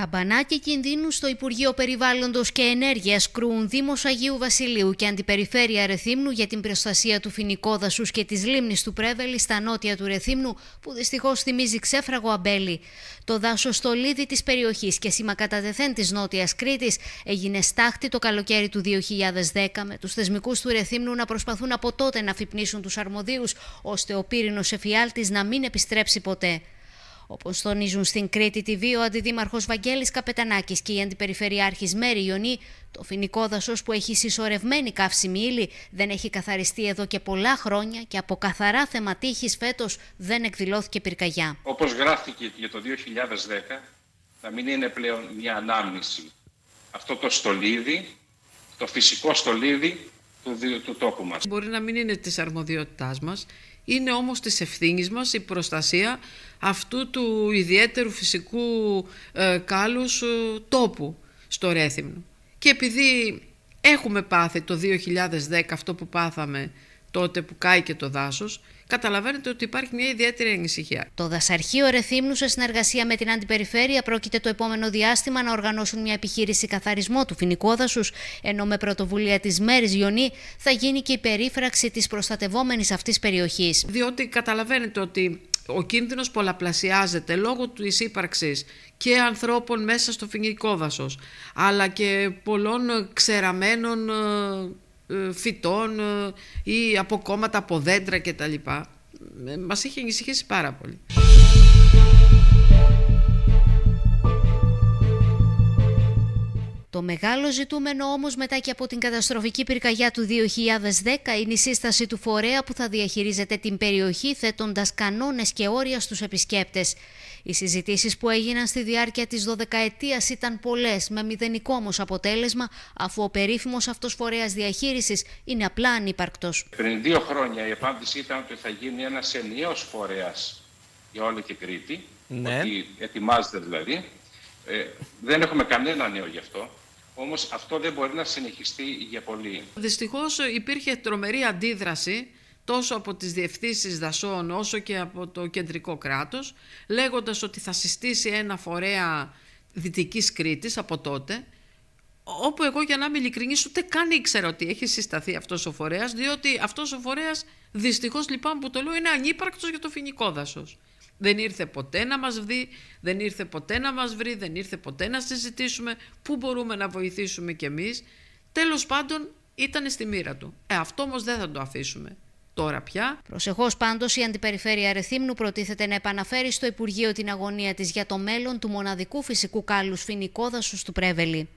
Καμπανάκι κινδύνου στο Υπουργείο Περιβάλλοντος και Ενέργειας κρούουν Δήμος Αγίου Βασιλείου και Αντιπεριφέρεια Ρεθύμνου για την προστασία του φοινικόδασου και της λίμνης του Πρέβελη στα νότια του Ρεθύμνου, που δυστυχώς θυμίζει ξέφραγο αμπέλι. Το δάσος στολίδι της περιοχής και σήμα κατατεθέν της Νότιας Κρήτης έγινε στάχτη το καλοκαίρι του 2010 με τους θεσμικούς του Ρεθύμνου να προσπαθούν από τότε να φυπνήσουν τους αρμοδίους, ώστε ο πύρινος εφιάλτης να μην επιστρέψει ποτέ. Όπως τονίζουν στην Κρήτη TV ο αντιδήμαρχος Βαγγέλης Καπετανάκης και η αντιπεριφερειάρχης Μέρη Ιωνή, το φοινικό δασό που έχει συσσωρευμένη καύσιμη ύλη δεν έχει καθαριστεί εδώ και πολλά χρόνια και από καθαρά θεματήχη φέτος δεν εκδηλώθηκε πυρκαγιά. Όπως γράφτηκε για το 2010, θα μην είναι πλέον μια ανάμνηση. Αυτό το στολίδι, το φυσικό στολίδι του, του τόπου μας. Μπορεί να μην είναι της αρμοδιότητάς μας, είναι όμως της ευθύνης μας η προστασία αυτού του ιδιαίτερου φυσικού ε, κάλους ε, τόπου στο Ρέθυμνο. Και επειδή έχουμε πάθει το 2010 αυτό που πάθαμε τότε που κάει και το δάσος, καταλαβαίνετε ότι υπάρχει μια ιδιαίτερη ανησυχία. Το Δασαρχείο Ρεθύμνου, σε συνεργασία με την Αντιπεριφέρεια, πρόκειται το επόμενο διάστημα να οργανώσουν μια επιχείρηση καθαρισμό του φοινικού ενώ με πρωτοβουλία της Μέρης Ιωνή θα γίνει και η περίφραξη της προστατευόμενης αυτής περιοχής. Διότι καταλαβαίνετε ότι ο κίνδυνος πολλαπλασιάζεται λόγω της ύπαρξης και ανθρώπων μέσα στο φοινικό αλλά και πολλών ξεραμένων ε, ε, φυτών ε, ή από κόμματα, από δέντρα κτλ. Ε, μας είχε ανησυχήσει πάρα πολύ. Το μεγάλο ζητούμενο όμως μετά και από την καταστροφική πυρκαγιά του 2010 είναι η σύσταση του φορέα που θα διαχειρίζεται την περιοχή θέτοντας κανόνες και όρια στους επισκέπτες. Οι συζητήσεις που έγιναν στη διάρκεια της 12ετίας ήταν πολλές με μηδενικό όμως αποτέλεσμα αφού ο περίφημος αυτός φορέας διαχείρισης είναι απλά ανύπαρκτος. Πριν δύο χρόνια η απάντηση ήταν ότι θα γίνει ένας ενιαίος φορέας για όλη την Κρήτη, ναι. ότι ετοιμάζεται δηλαδή. Ε, δεν έχουμε κανένα νέο γι' αυτό. Όμως αυτό δεν μπορεί να συνεχιστεί για πολύ. Δυστυχώς ε, υπήρχε τρομερή αντίδραση τόσο από τις διευθύνσεις δασών όσο και από το κεντρικό κράτος λέγοντας ότι θα συστήσει ένα φορέα Δυτικής Κρήτης από τότε όπου εγώ για να είμαι ειλικρινής ούτε καν ήξερα ότι έχει συσταθεί αυτός ο φορέας διότι αυτός ο φορέας δυστυχώς λοιπόν που το λέω είναι ανύπαρκτος για το φοινικό δάσος. Δεν ήρθε ποτέ να μας δει, δεν ήρθε ποτέ να μας βρει, δεν ήρθε ποτέ να συζητήσουμε πού μπορούμε να βοηθήσουμε κι εμείς. Τέλος πάντων ήταν στη μοίρα του. Ε, αυτό όμως δεν θα το αφήσουμε τώρα πια. Προσεχώς πάντως η Αντιπεριφέρεια Ρεθύμνου προτίθεται να επαναφέρει στο Υπουργείο την αγωνία της για το μέλλον του μοναδικού φυσικού κάλους σφινικόδασου του Πρέβελη.